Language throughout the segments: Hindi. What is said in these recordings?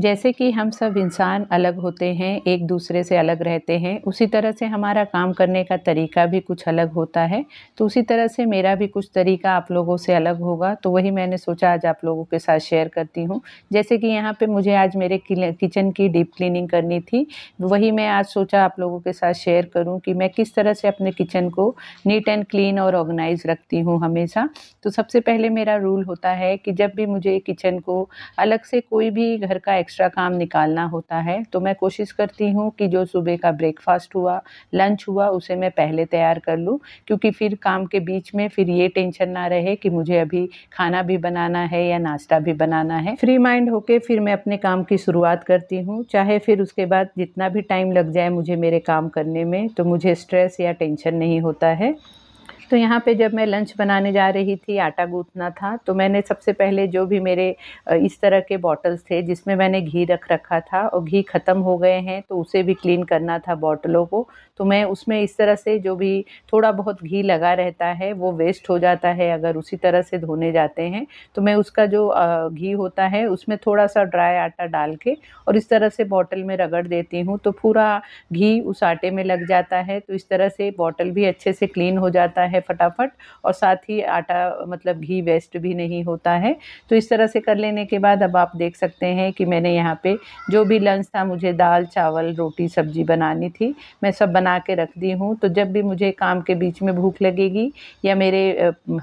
जैसे कि हम सब इंसान अलग होते हैं एक दूसरे से अलग रहते हैं उसी तरह से हमारा काम करने का तरीका भी कुछ अलग होता है तो उसी तरह से मेरा भी कुछ तरीका आप लोगों से अलग होगा तो वही मैंने सोचा आज आप लोगों के साथ शेयर करती हूँ जैसे कि यहाँ पे मुझे आज मेरे किचन की डीप क्लीनिंग करनी थी वही मैं आज सोचा आप लोगों के साथ शेयर करूँ कि मैं किस तरह से अपने किचन को नीट एंड क्लीन और ऑर्गेनाइज रखती हूँ हमेशा तो सबसे पहले मेरा रूल होता है कि जब भी मुझे किचन को अलग से कोई भी घर का एक्स्ट्रा काम निकालना होता है तो मैं कोशिश करती हूँ कि जो सुबह का ब्रेकफास्ट हुआ लंच हुआ उसे मैं पहले तैयार कर लूँ क्योंकि फिर काम के बीच में फिर ये टेंशन ना रहे कि मुझे अभी खाना भी बनाना है या नाश्ता भी बनाना है फ्री माइंड होके फिर मैं अपने काम की शुरुआत करती हूँ चाहे फिर उसके बाद जितना भी टाइम लग जाए मुझे मेरे काम करने में तो मुझे स्ट्रेस या टेंशन नहीं होता है तो यहाँ पे जब मैं लंच बनाने जा रही थी आटा गूँथना था तो मैंने सबसे पहले जो भी मेरे इस तरह के बॉटल्स थे जिसमें मैंने घी रख रखा था और घी ख़त्म हो गए हैं तो उसे भी क्लीन करना था बॉटलों को तो मैं उसमें इस तरह से जो भी थोड़ा बहुत घी लगा रहता है वो वेस्ट हो जाता है अगर उसी तरह से धोने जाते हैं तो मैं उसका जो घी होता है उसमें थोड़ा सा ड्राई आटा डाल के और इस तरह से बॉटल में रगड़ देती हूँ तो पूरा घी उस आटे में लग जाता है तो इस तरह से बॉटल भी अच्छे से क्लीन हो जाता है है फटाफट और साथ ही आटा मतलब घी वेस्ट भी नहीं होता है तो इस तरह से कर लेने के बाद अब आप देख सकते हैं कि मैंने यहाँ पे जो भी लंच था मुझे दाल चावल रोटी सब्जी बनानी थी मैं सब बना के रख दी हूँ तो जब भी मुझे काम के बीच में भूख लगेगी या मेरे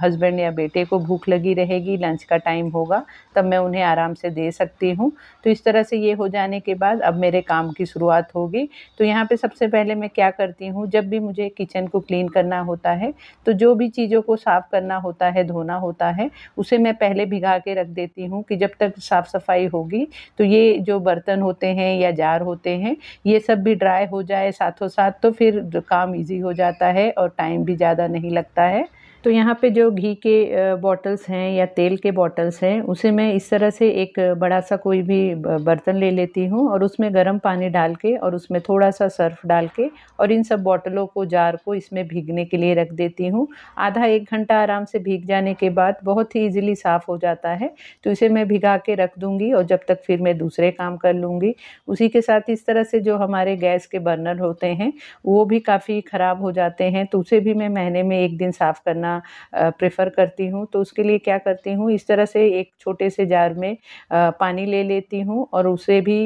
हस्बैंड या बेटे को भूख लगी रहेगी लंच का टाइम होगा तब मैं उन्हें आराम से दे सकती हूँ तो इस तरह से ये हो जाने के बाद अब मेरे काम की शुरुआत होगी तो यहाँ पे सबसे पहले मैं क्या करती हूँ जब भी मुझे किचन को क्लीन करना होता है तो जो भी चीज़ों को साफ़ करना होता है धोना होता है उसे मैं पहले भिगा के रख देती हूँ कि जब तक साफ़ सफाई होगी तो ये जो बर्तन होते हैं या जार होते हैं ये सब भी ड्राई हो जाए साथों साथ तो फिर काम ईजी हो जाता है और टाइम भी ज़्यादा नहीं लगता है तो यहाँ पे जो घी के बॉटल्स हैं या तेल के बॉटल्स हैं उसे मैं इस तरह से एक बड़ा सा कोई भी बर्तन ले लेती हूँ और उसमें गर्म पानी डाल के और उसमें थोड़ा सा सर्फ डाल के और इन सब बॉटलों को जार को इसमें भीगने के लिए रख देती हूँ आधा एक घंटा आराम से भीग जाने के बाद बहुत ही ईजिली साफ़ हो जाता है तो इसे मैं भिगा के रख दूँगी और जब तक फिर मैं दूसरे काम कर लूँगी उसी के साथ इस तरह से जो हमारे गैस के बर्नर होते हैं वो भी काफ़ी ख़राब हो जाते हैं तो उसे भी मैं महीने में एक दिन साफ़ करना करना प्रेफर करती हूँ तो उसके लिए क्या करती हूँ इस तरह से एक छोटे से जार में पानी ले लेती हूँ और उसे भी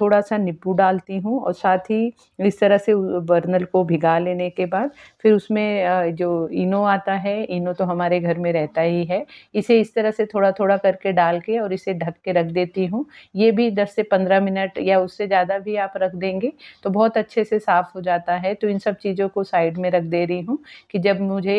थोड़ा सा नींबू डालती हूँ और साथ ही इस तरह से बर्नल को भिगा लेने के बाद फिर उसमें जो इनो आता है इनो तो हमारे घर में रहता ही है इसे इस तरह से थोड़ा थोड़ा करके डाल के और इसे ढक के रख देती हूँ ये भी दस से पंद्रह मिनट या उससे ज़्यादा भी आप रख देंगे तो बहुत अच्छे से साफ़ हो जाता है तो इन सब चीज़ों को साइड में रख दे रही हूँ कि जब मुझे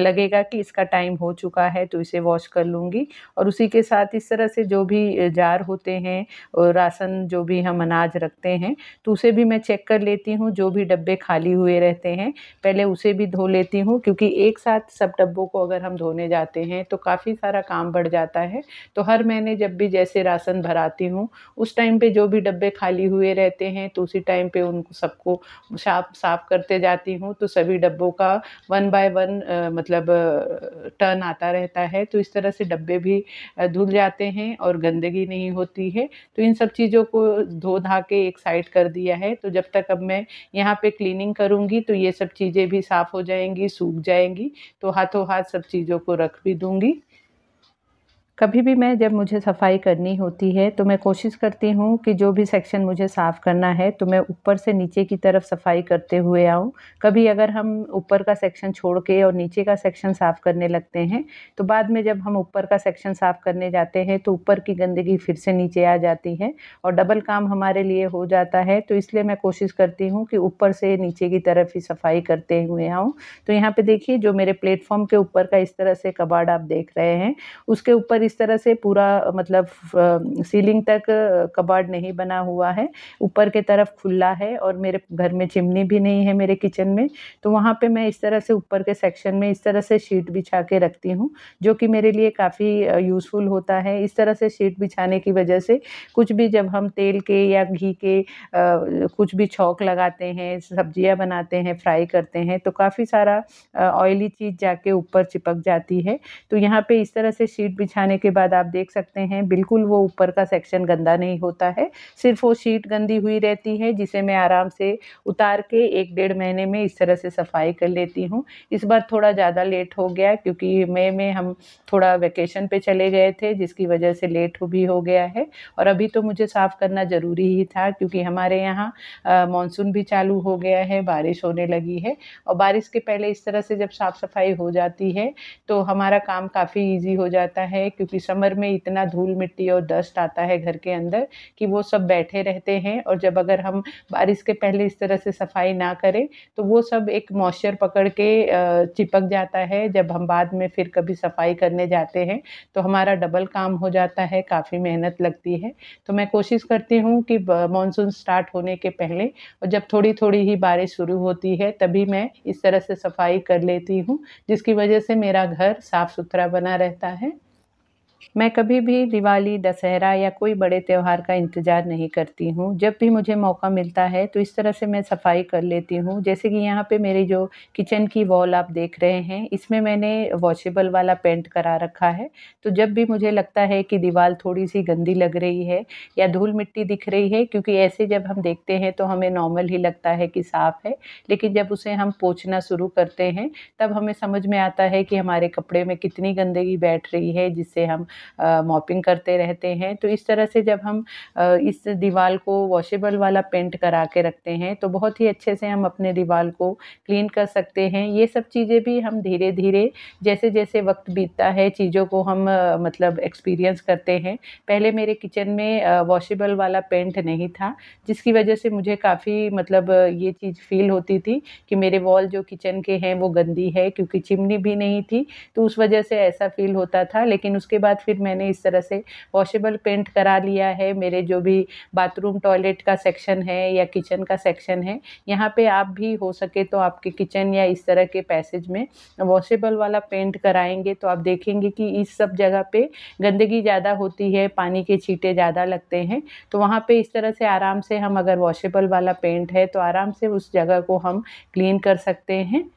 लगेगा कि इसका टाइम हो चुका है तो इसे वॉश कर लूँगी और उसी के साथ इस तरह से जो भी जार होते हैं और राशन जो भी हम अनाज रखते हैं तो उसे भी मैं चेक कर लेती हूँ जो भी डब्बे खाली हुए रहते हैं पहले उसे भी धो लेती हूँ क्योंकि एक साथ सब डब्बों को अगर हम धोने जाते हैं तो काफ़ी सारा काम बढ़ जाता है तो हर महीने जब भी जैसे राशन भराती हूँ उस टाइम पे जो भी डब्बे खाली हुए रहते हैं तो उसी टाइम पे उनको सबको साफ साफ करते जाती हूँ तो सभी डब्बों का वन बाय वन मतलब मतलब टर्न आता रहता है तो इस तरह से डब्बे भी धुल जाते हैं और गंदगी नहीं होती है तो इन सब चीज़ों को धो धा के एक साइड कर दिया है तो जब तक अब मैं यहाँ पे क्लीनिंग करूँगी तो ये सब चीज़ें भी साफ़ हो जाएंगी सूख जाएंगी तो हाथों हाथ सब चीज़ों को रख भी दूँगी कभी भी मैं जब मुझे सफाई करनी होती है तो मैं कोशिश करती हूँ कि जो भी सेक्शन मुझे साफ़ करना है तो मैं ऊपर से नीचे की तरफ सफाई करते हुए आऊँ कभी अगर हम ऊपर का सेक्शन छोड़ के और नीचे का सेक्शन साफ़ करने लगते हैं तो बाद में जब हम ऊपर का सेक्शन साफ़ करने जाते हैं तो ऊपर की गंदगी फिर से नीचे आ जाती है और डबल काम हमारे लिए हो जाता है तो इसलिए मैं कोशिश करती हूँ कि ऊपर से नीचे की तरफ ही सफाई करते हुए आऊँ तो यहाँ पर देखिए जो मेरे प्लेटफॉर्म के ऊपर का इस तरह से कबाड़ आप देख रहे हैं उसके ऊपर इस तरह से पूरा मतलब सीलिंग तक कबाड़ नहीं बना हुआ है ऊपर के तरफ खुला है और मेरे घर में चिमनी भी नहीं है मेरे किचन में तो वहाँ पे मैं इस तरह से ऊपर के सेक्शन में इस तरह से शीट बिछा के रखती हूँ जो कि मेरे लिए काफ़ी यूज़फुल होता है इस तरह से शीट बिछाने की वजह से कुछ भी जब हम तेल के या घी के आ, कुछ भी छौक लगाते हैं सब्जियाँ बनाते हैं फ्राई करते हैं तो काफ़ी सारा ऑयली चीज़ जाके ऊपर चिपक जाती है तो यहाँ पे इस तरह से शीट बिछाने के बाद आप देख सकते हैं बिल्कुल वो ऊपर का सेक्शन गंदा नहीं होता है सिर्फ वो शीट गंदी हुई रहती है जिसे मैं आराम से उतार के एक डेढ़ महीने में इस तरह से सफाई कर लेती हूँ इस बार थोड़ा ज़्यादा लेट हो गया क्योंकि मई में हम थोड़ा वैकेशन पे चले गए थे जिसकी वजह से लेट भी हो गया है और अभी तो मुझे साफ़ करना ज़रूरी ही था क्योंकि हमारे यहाँ मानसून भी चालू हो गया है बारिश होने लगी है और बारिश के पहले इस तरह से जब साफ़ सफाई हो जाती है तो हमारा काम काफ़ी ईजी हो जाता है क्योंकि क्योंकि समर में इतना धूल मिट्टी और डस्ट आता है घर के अंदर कि वो सब बैठे रहते हैं और जब अगर हम बारिश के पहले इस तरह से सफाई ना करें तो वो सब एक मॉइस्चर पकड़ के चिपक जाता है जब हम बाद में फिर कभी सफाई करने जाते हैं तो हमारा डबल काम हो जाता है काफ़ी मेहनत लगती है तो मैं कोशिश करती हूँ कि मानसून स्टार्ट होने के पहले और जब थोड़ी थोड़ी ही बारिश शुरू होती है तभी मैं इस तरह से सफाई कर लेती हूँ जिसकी वजह से मेरा घर साफ़ सुथरा बना रहता है मैं कभी भी दिवाली दशहरा या कोई बड़े त्यौहार का इंतज़ार नहीं करती हूँ जब भी मुझे मौका मिलता है तो इस तरह से मैं सफाई कर लेती हूँ जैसे कि यहाँ पे मेरी जो किचन की वॉल आप देख रहे हैं इसमें मैंने वॉशेबल वाला पेंट करा रखा है तो जब भी मुझे लगता है कि दीवार थोड़ी सी गंदी लग रही है या धूल मिट्टी दिख रही है क्योंकि ऐसे जब हम देखते हैं तो हमें नॉर्मल ही लगता है कि साफ़ है लेकिन जब उसे हम पोछना शुरू करते हैं तब हमें समझ में आता है कि हमारे कपड़े में कितनी गंदगी बैठ रही है जिससे हम मॉपिंग करते रहते हैं तो इस तरह से जब हम इस दीवार को वॉशेबल वाला पेंट करा के रखते हैं तो बहुत ही अच्छे से हम अपने दीवार को क्लीन कर सकते हैं ये सब चीज़ें भी हम धीरे धीरे जैसे जैसे वक्त बीतता है चीज़ों को हम मतलब एक्सपीरियंस करते हैं पहले मेरे किचन में वॉशेबल वाला पेंट नहीं था जिसकी वजह से मुझे काफ़ी मतलब ये चीज़ फील होती थी कि मेरे वॉल जो किचन के हैं वो गंदी है क्योंकि चिमनी भी नहीं थी तो उस वजह से ऐसा फील होता था लेकिन उसके बाद फिर मैंने इस तरह से वॉशेबल पेंट करा लिया है मेरे जो भी बाथरूम टॉयलेट का सेक्शन है या किचन का सेक्शन है यहाँ पे आप भी हो सके तो आपके किचन या इस तरह के पैसेज में वॉशेबल वाला पेंट कराएंगे तो आप देखेंगे कि इस सब जगह पे गंदगी ज़्यादा होती है पानी के छीटे ज़्यादा लगते हैं तो वहाँ पे इस तरह से आराम से हम अगर वॉशेबल वाला पेंट है तो आराम से उस जगह को हम क्लीन कर सकते हैं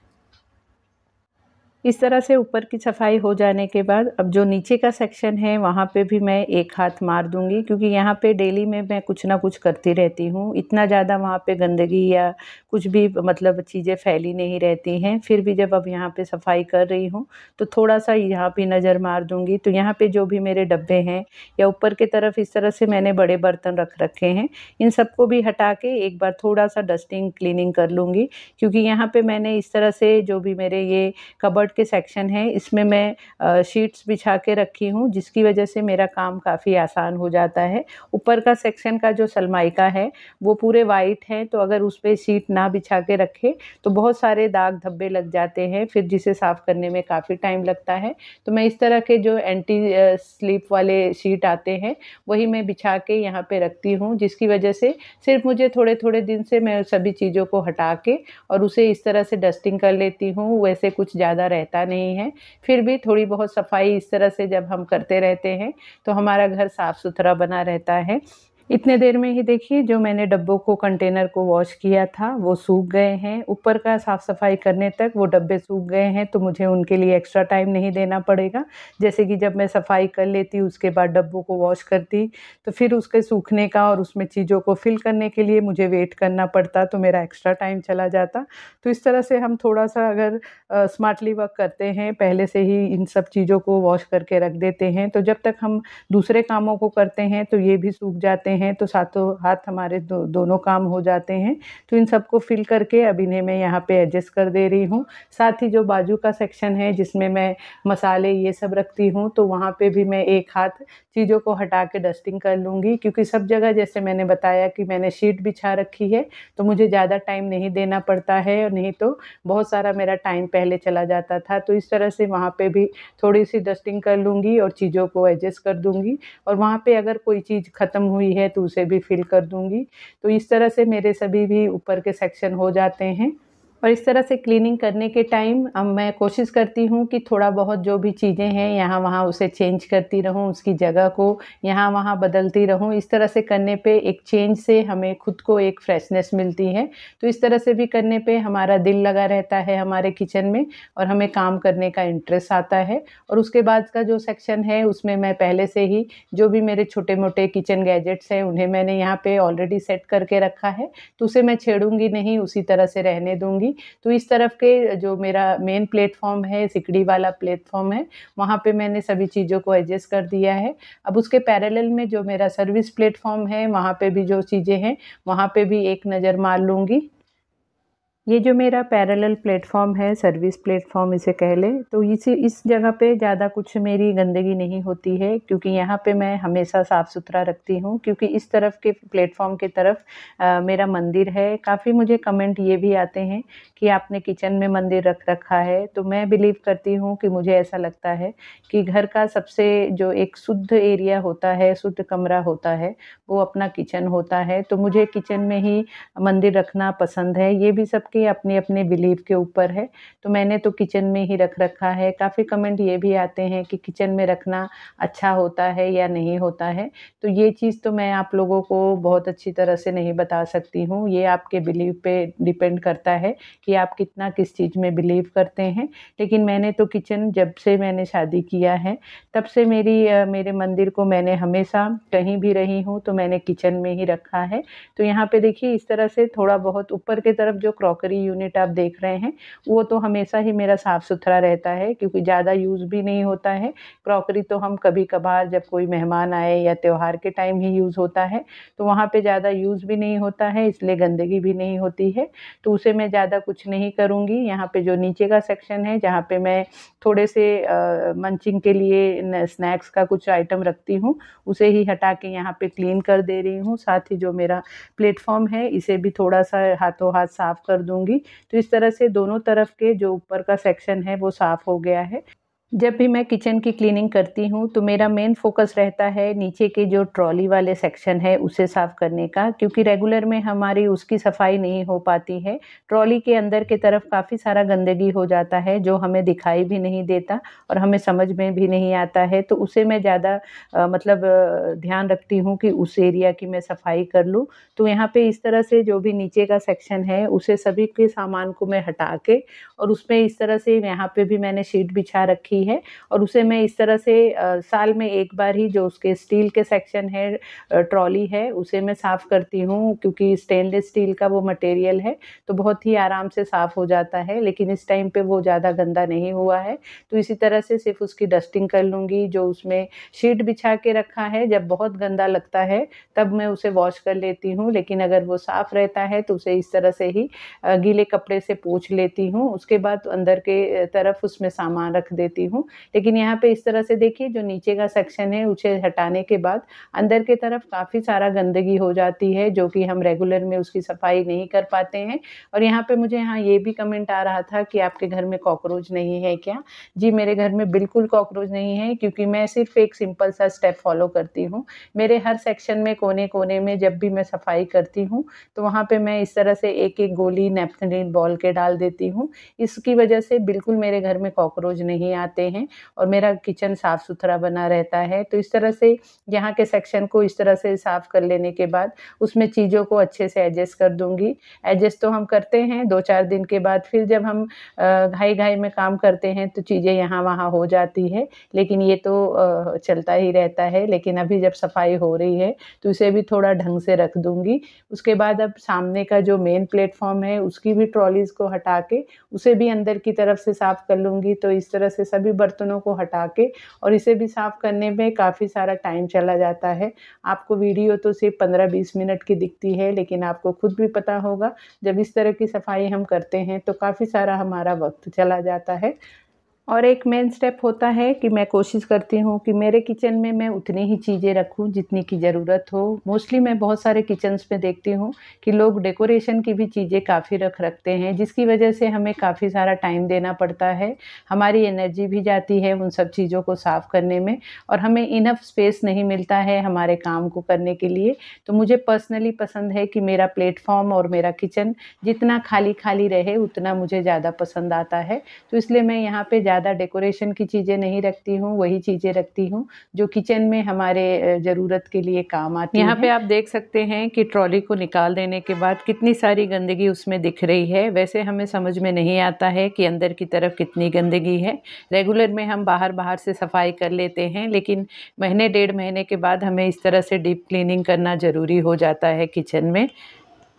इस तरह से ऊपर की सफाई हो जाने के बाद अब जो नीचे का सेक्शन है वहाँ पे भी मैं एक हाथ मार दूँगी क्योंकि यहाँ पे डेली में मैं कुछ ना कुछ करती रहती हूँ इतना ज़्यादा वहाँ पे गंदगी या कुछ भी मतलब चीज़ें फैली नहीं रहती हैं फिर भी जब अब यहाँ पे सफाई कर रही हूँ तो थोड़ा सा यहाँ पर नज़र मार दूँगी तो यहाँ पर जो भी मेरे डब्बे हैं या ऊपर की तरफ इस तरह से मैंने बड़े बर्तन रख रखे हैं इन सबको भी हटा के एक बार थोड़ा सा डस्टिंग क्लिनिंग कर लूँगी क्योंकि यहाँ पर मैंने इस तरह से जो भी मेरे ये कबर्ड के सेक्शन है इसमें मैं शीट्स बिछा के रखी हूँ जिसकी वजह से मेरा काम काफ़ी आसान हो जाता है ऊपर का सेक्शन का जो सलमाइका है वो पूरे वाइट है तो अगर उस पर शीट ना बिछा के रखे तो बहुत सारे दाग धब्बे लग जाते हैं फिर जिसे साफ़ करने में काफ़ी टाइम लगता है तो मैं इस तरह के जो एंटी स्लीप वाले शीट आते हैं वही मैं बिछा के यहाँ पर रखती हूँ जिसकी वजह से सिर्फ मुझे थोड़े थोड़े दिन से मैं सभी चीज़ों को हटा के और उसे इस तरह से डस्टिंग कर लेती हूँ वैसे कुछ ज़्यादा रह रहता नहीं है फिर भी थोड़ी बहुत सफाई इस तरह से जब हम करते रहते हैं तो हमारा घर साफ़ सुथरा बना रहता है इतने देर में ही देखिए जो मैंने डब्बों को कंटेनर को वॉश किया था वो सूख गए हैं ऊपर का साफ़ सफाई करने तक वो डब्बे सूख गए हैं तो मुझे उनके लिए एक्स्ट्रा टाइम नहीं देना पड़ेगा जैसे कि जब मैं सफाई कर लेती उसके बाद डब्बों को वॉश करती तो फिर उसके सूखने का और उसमें चीज़ों को फिल करने के लिए मुझे वेट करना पड़ता तो मेरा एक्स्ट्रा टाइम चला जाता तो इस तरह से हम थोड़ा सा अगर स्मार्टली वर्क करते हैं पहले से ही इन सब चीज़ों को वॉश करके रख देते हैं तो जब तक हम दूसरे कामों को करते हैं तो ये भी सूख जाते हैं हैं तो सातों हाथ हमारे दो, दोनों काम हो जाते हैं तो इन सबको फिल करके अब इन्हें मैं यहाँ पे एडजस्ट कर दे रही हूँ साथ ही जो बाजू का सेक्शन है जिसमें मैं मसाले ये सब रखती हूँ तो वहाँ पे भी मैं एक हाथ चीज़ों को हटा के डस्टिंग कर लूँगी क्योंकि सब जगह जैसे मैंने बताया कि मैंने शीट बिछा रखी है तो मुझे ज़्यादा टाइम नहीं देना पड़ता है और नहीं तो बहुत सारा मेरा टाइम पहले चला जाता था तो इस तरह से वहाँ पे भी थोड़ी सी डस्टिंग कर लूँगी और चीज़ों को एडजस्ट कर दूँगी और वहाँ पे अगर कोई चीज़ ख़त्म हुई है है तो उसे भी फिल कर दूंगी तो इस तरह से मेरे सभी भी ऊपर के सेक्शन हो जाते हैं और इस तरह से क्लीनिंग करने के टाइम अब मैं कोशिश करती हूँ कि थोड़ा बहुत जो भी चीज़ें हैं यहाँ वहाँ उसे चेंज करती रहूँ उसकी जगह को यहाँ वहाँ बदलती रहूँ इस तरह से करने पे एक चेंज से हमें खुद को एक फ्रेशनेस मिलती है तो इस तरह से भी करने पे हमारा दिल लगा रहता है हमारे किचन में और हमें काम करने का इंटरेस्ट आता है और उसके बाद का जो सेक्शन है उसमें मैं पहले से ही जो भी मेरे छोटे मोटे किचन गैजेट्स हैं उन्हें मैंने यहाँ पर ऑलरेडी सेट करके रखा है तो उसे मैं छेड़ूँगी नहीं उसी तरह से रहने दूँगी होगी तो इस तरफ के जो मेरा मेन प्लेटफॉर्म है सिकड़ी वाला प्लेटफॉर्म है वहाँ पे मैंने सभी चीज़ों को एडजस्ट कर दिया है अब उसके पैरेलल में जो मेरा सर्विस प्लेटफॉर्म है वहाँ पे भी जो चीज़ें हैं वहाँ पे भी एक नज़र मार लूँगी ये जो मेरा पैरेलल प्लेटफॉर्म है सर्विस प्लेटफॉर्म इसे कह ले तो इसी इस जगह पे ज़्यादा कुछ मेरी गंदगी नहीं होती है क्योंकि यहाँ पे मैं हमेशा साफ़ सुथरा रखती हूँ क्योंकि इस तरफ के प्लेटफॉर्म के तरफ आ, मेरा मंदिर है काफ़ी मुझे कमेंट ये भी आते हैं कि आपने किचन में मंदिर रख रखा है तो मैं बिलीव करती हूँ कि मुझे ऐसा लगता है कि घर का सबसे जो एक शुद्ध एरिया होता है शुद्ध कमरा होता है वो अपना किचन होता है तो मुझे किचन में ही मंदिर रखना पसंद है ये भी सब सबके अपने अपने बिलीव के ऊपर है तो मैंने तो किचन में ही रख रखा है काफ़ी कमेंट ये भी आते हैं कि किचन में रखना अच्छा होता है या नहीं होता है तो ये चीज़ तो मैं आप लोगों को बहुत अच्छी तरह से नहीं बता सकती हूँ ये आपके बिलीव पे डिपेंड करता है कि आप कितना किस चीज़ में बिलीव करते हैं लेकिन मैंने तो किचन जब से मैंने शादी किया है तब से मेरी मेरे मंदिर को मैंने हमेशा कहीं भी रही हूँ तो मैंने किचन में ही रखा है तो यहाँ पे देखिए इस तरह से थोड़ा बहुत ऊपर की तरफ जो क्रॉक क्रॉकरी यूनिट आप देख रहे हैं वो तो हमेशा ही मेरा साफ़ सुथरा रहता है क्योंकि ज़्यादा यूज़ भी नहीं होता है क्रॉकरी तो हम कभी कभार जब कोई मेहमान आए या त्यौहार के टाइम ही यूज़ होता है तो वहाँ पर ज़्यादा यूज़ भी नहीं होता है इसलिए गंदगी भी नहीं होती है तो उसे मैं ज़्यादा कुछ नहीं करूँगी यहाँ पर जो नीचे का सेक्शन है जहाँ पर मैं थोड़े से मंचिंग के लिए स्नैक्स का कुछ आइटम रखती हूँ उसे ही हटा के यहाँ पे क्लीन कर दे रही हूँ साथ ही जो मेरा प्लेटफॉर्म है इसे भी थोड़ा सा हाथों हाथ साफ़ कर दूँ दूंगी तो इस तरह से दोनों तरफ के जो ऊपर का सेक्शन है वो साफ़ हो गया है जब भी मैं किचन की क्लीनिंग करती हूँ तो मेरा मेन फोकस रहता है नीचे के जो ट्रॉली वाले सेक्शन है उसे साफ़ करने का क्योंकि रेगुलर में हमारी उसकी सफाई नहीं हो पाती है ट्रॉली के अंदर के तरफ काफ़ी सारा गंदगी हो जाता है जो हमें दिखाई भी नहीं देता और हमें समझ में भी नहीं आता है तो उसे मैं ज़्यादा मतलब ध्यान रखती हूँ कि उस एरिया की मैं सफाई कर लूँ तो यहाँ पर इस तरह से जो भी नीचे का सेक्शन है उसे सभी के सामान को मैं हटा के और उसमें इस तरह से यहाँ पर भी मैंने शीट बिछा रखी रही है और उसे मैं इस तरह से साल में एक बार ही जो उसके स्टील के सेक्शन है ट्रॉली है उसे मैं साफ़ करती हूँ क्योंकि स्टेनलेस स्टील का वो मटेरियल है तो बहुत ही आराम से साफ़ हो जाता है लेकिन इस टाइम पे वो ज़्यादा गंदा नहीं हुआ है तो इसी तरह से सिर्फ उसकी डस्टिंग कर लूँगी जो उसमें शीट बिछा के रखा है जब बहुत गंदा लगता है तब मैं उसे वॉश कर लेती हूँ लेकिन अगर वो साफ़ रहता है तो उसे इस तरह से ही गीले कपड़े से पोछ लेती हूँ उसके बाद अंदर के तरफ उसमें सामान रख देती हूँ हूँ लेकिन यहाँ पे इस तरह से देखिए जो नीचे का सेक्शन है उसे हटाने के बाद अंदर की तरफ काफ़ी सारा गंदगी हो जाती है जो कि हम रेगुलर में उसकी सफाई नहीं कर पाते हैं और यहाँ पे मुझे यहाँ ये भी कमेंट आ रहा था कि आपके घर में कॉकरोच नहीं है क्या जी मेरे घर में बिल्कुल कॉकरोच नहीं है क्योंकि मैं सिर्फ एक सिंपल सा स्टेप फॉलो करती हूँ मेरे हर सेक्शन में कोने कोने में जब भी मैं सफाई करती हूँ तो वहाँ पर मैं इस तरह से एक एक गोली नेपथनिन बॉल के डाल देती हूँ इसकी वजह से बिल्कुल मेरे घर में कॉकरोच नहीं आते होते हैं और मेरा किचन साफ़ सुथरा बना रहता है तो इस तरह से यहाँ के सेक्शन को इस तरह से साफ़ कर लेने के बाद उसमें चीज़ों को अच्छे से एडजस्ट कर दूंगी एडजस्ट तो हम करते हैं दो चार दिन के बाद फिर जब हम घाई घाई में काम करते हैं तो चीज़ें यहाँ वहाँ हो जाती है लेकिन ये तो चलता ही रहता है लेकिन अभी जब सफाई हो रही है तो उसे भी थोड़ा ढंग से रख दूंगी उसके बाद अब सामने का जो मेन प्लेटफॉर्म है उसकी भी ट्रॉलीज़ को हटा के उसे भी अंदर की तरफ से साफ़ कर लूँगी तो इस तरह से सब सभी बर्तनों को हटा के और इसे भी साफ़ करने में काफ़ी सारा टाइम चला जाता है आपको वीडियो तो सिर्फ पंद्रह बीस मिनट की दिखती है लेकिन आपको खुद भी पता होगा जब इस तरह की सफाई हम करते हैं तो काफ़ी सारा हमारा वक्त चला जाता है और एक मेन स्टेप होता है कि मैं कोशिश करती हूँ कि मेरे किचन में मैं उतनी ही चीज़ें रखूँ जितनी की ज़रूरत हो मोस्टली मैं बहुत सारे किचन्स में देखती हूँ कि लोग डेकोरेशन की भी चीज़ें काफ़ी रख रखते हैं जिसकी वजह से हमें काफ़ी सारा टाइम देना पड़ता है हमारी एनर्जी भी जाती है उन सब चीज़ों को साफ़ करने में और हमें इनफ स्पेस नहीं मिलता है हमारे काम को करने के लिए तो मुझे पर्सनली पसंद है कि मेरा प्लेटफॉर्म और मेरा किचन जितना खाली खाली रहे उतना मुझे ज़्यादा पसंद आता है तो इसलिए मैं यहाँ पर ज़्यादा डेकोरेशन की चीज़ें नहीं रखती हूँ वही चीज़ें रखती हूँ जो किचन में हमारे ज़रूरत के लिए काम आती यहाँ पे आप देख सकते हैं कि ट्रॉली को निकाल देने के बाद कितनी सारी गंदगी उसमें दिख रही है वैसे हमें समझ में नहीं आता है कि अंदर की तरफ कितनी गंदगी है रेगुलर में हम बाहर बाहर से सफाई कर लेते हैं लेकिन महीने डेढ़ महीने के बाद हमें इस तरह से डीप क्लीनिंग करना ज़रूरी हो जाता है किचन में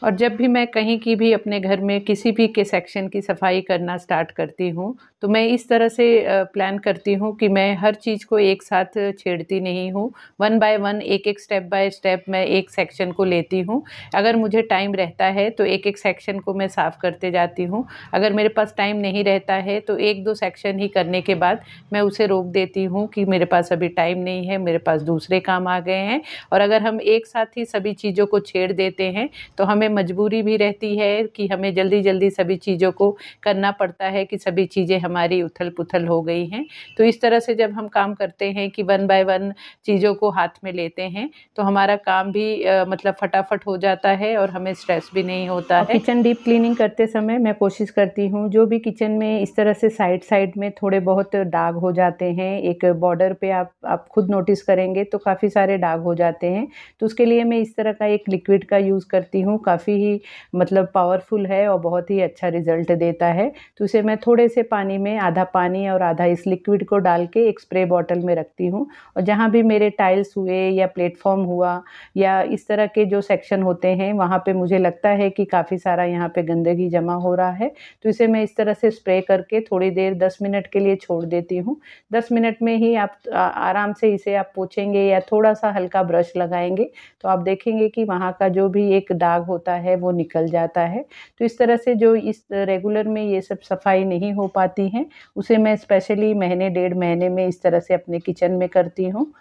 और जब भी मैं कहीं की भी अपने घर में किसी भी के सेक्शन की सफाई करना स्टार्ट करती हूँ तो मैं इस तरह से प्लान करती हूँ कि मैं हर चीज़ को एक साथ छेड़ती नहीं हूँ वन बाय वन एक एक स्टेप बाय स्टेप मैं एक सेक्शन को लेती हूँ अगर मुझे टाइम रहता है तो एक एक सेक्शन को मैं साफ़ करते जाती हूँ अगर मेरे पास टाइम नहीं रहता है तो एक दो सेक्शन ही करने के बाद मैं उसे रोक देती हूँ कि मेरे पास अभी टाइम नहीं है मेरे पास दूसरे काम आ गए हैं और अगर हम एक साथ ही सभी चीज़ों को छेड़ देते हैं तो हमें हमें मजबूरी भी रहती है कि हमें जल्दी जल्दी सभी चीज़ों को करना पड़ता है कि सभी चीज़ें हमारी उथल पुथल हो गई हैं तो इस तरह से जब हम काम करते हैं कि वन बाय वन चीज़ों को हाथ में लेते हैं तो हमारा काम भी आ, मतलब फटाफट हो जाता है और हमें स्ट्रेस भी नहीं होता है किचन डीप क्लीनिंग करते समय मैं कोशिश करती हूँ जो भी किचन में इस तरह से साइड साइड में थोड़े बहुत दाग हो जाते हैं एक बॉर्डर पर आप आप खुद नोटिस करेंगे तो काफ़ी सारे दाग हो जाते हैं तो उसके लिए मैं इस तरह का एक लिक्विड का यूज़ करती हूँ काफ़ी ही मतलब पावरफुल है और बहुत ही अच्छा रिजल्ट देता है तो इसे मैं थोड़े से पानी में आधा पानी और आधा इस लिक्विड को डाल के एक स्प्रे बॉटल में रखती हूँ और जहाँ भी मेरे टाइल्स हुए या प्लेटफॉर्म हुआ या इस तरह के जो सेक्शन होते हैं वहाँ पर मुझे लगता है कि काफ़ी सारा यहाँ पर गंदगी जमा हो रहा है तो इसे मैं इस तरह से स्प्रे करके थोड़ी देर दस मिनट के लिए छोड़ देती हूँ दस मिनट में ही आप आराम से इसे आप पोछेंगे या थोड़ा सा हल्का ब्रश लगाएंगे तो आप देखेंगे कि वहाँ का जो भी एक दाग होता होता है वो निकल जाता है तो इस तरह से जो इस रेगुलर में ये सब सफाई नहीं हो पाती हैं उसे मैं स्पेशली महीने डेढ़ महीने में इस तरह से अपने किचन में करती हूँ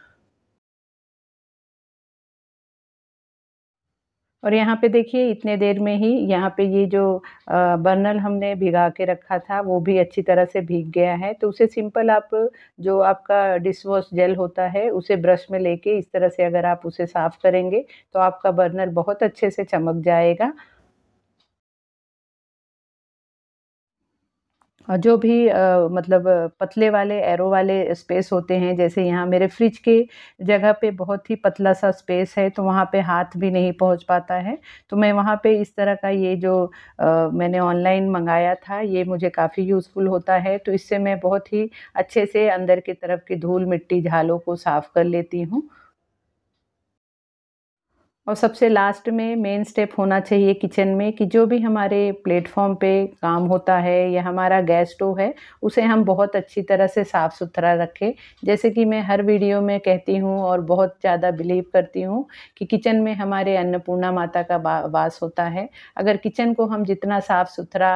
और यहाँ पे देखिए इतने देर में ही यहाँ पे ये जो बर्नल हमने भिगा के रखा था वो भी अच्छी तरह से भीग गया है तो उसे सिंपल आप जो आपका डिशवॉश जेल होता है उसे ब्रश में लेके इस तरह से अगर आप उसे साफ़ करेंगे तो आपका बर्नल बहुत अच्छे से चमक जाएगा जो भी आ, मतलब पतले वाले एरो वाले स्पेस होते हैं जैसे यहाँ मेरे फ्रिज के जगह पे बहुत ही पतला सा स्पेस है तो वहाँ पे हाथ भी नहीं पहुँच पाता है तो मैं वहाँ पे इस तरह का ये जो आ, मैंने ऑनलाइन मंगाया था ये मुझे काफ़ी यूज़फुल होता है तो इससे मैं बहुत ही अच्छे से अंदर की तरफ की धूल मिट्टी झालों को साफ़ कर लेती हूँ और सबसे लास्ट में मेन स्टेप होना चाहिए किचन में कि जो भी हमारे प्लेटफॉर्म पे काम होता है या हमारा गैस स्टोव है उसे हम बहुत अच्छी तरह से साफ़ सुथरा रखें जैसे कि मैं हर वीडियो में कहती हूँ और बहुत ज़्यादा बिलीव करती हूँ कि किचन में हमारे अन्नपूर्णा माता का वास होता है अगर किचन को हम जितना साफ़ सुथरा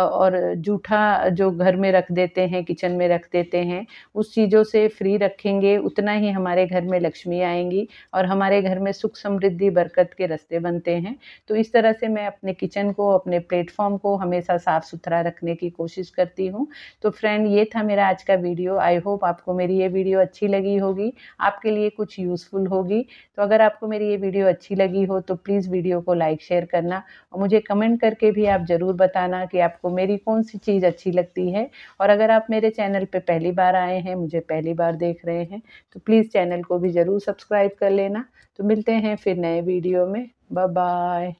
और जूठा जो घर में रख देते हैं किचन में रख देते हैं उस चीज़ों से फ्री रखेंगे उतना ही हमारे घर में लक्ष्मी आएंगी और हमारे घर में सुख समृद्धि ज़िक्री बरकत के रस्ते बनते हैं तो इस तरह से मैं अपने किचन को अपने प्लेटफॉर्म को हमेशा साफ़ सुथरा रखने की कोशिश करती हूँ तो फ्रेंड ये था मेरा आज का वीडियो आई होप आपको मेरी ये वीडियो अच्छी लगी होगी आपके लिए कुछ यूज़फुल होगी तो अगर आपको मेरी ये वीडियो अच्छी लगी हो तो प्लीज़ वीडियो को लाइक शेयर करना और मुझे कमेंट करके भी आप ज़रूर बताना कि आपको मेरी कौन सी चीज़ अच्छी लगती है और अगर आप मेरे चैनल पर पहली बार आए हैं मुझे पहली बार देख रहे हैं तो प्लीज़ चैनल को भी ज़रूर सब्सक्राइब कर लेना तो मिलते हैं फिर नए नए वीडियो में बाय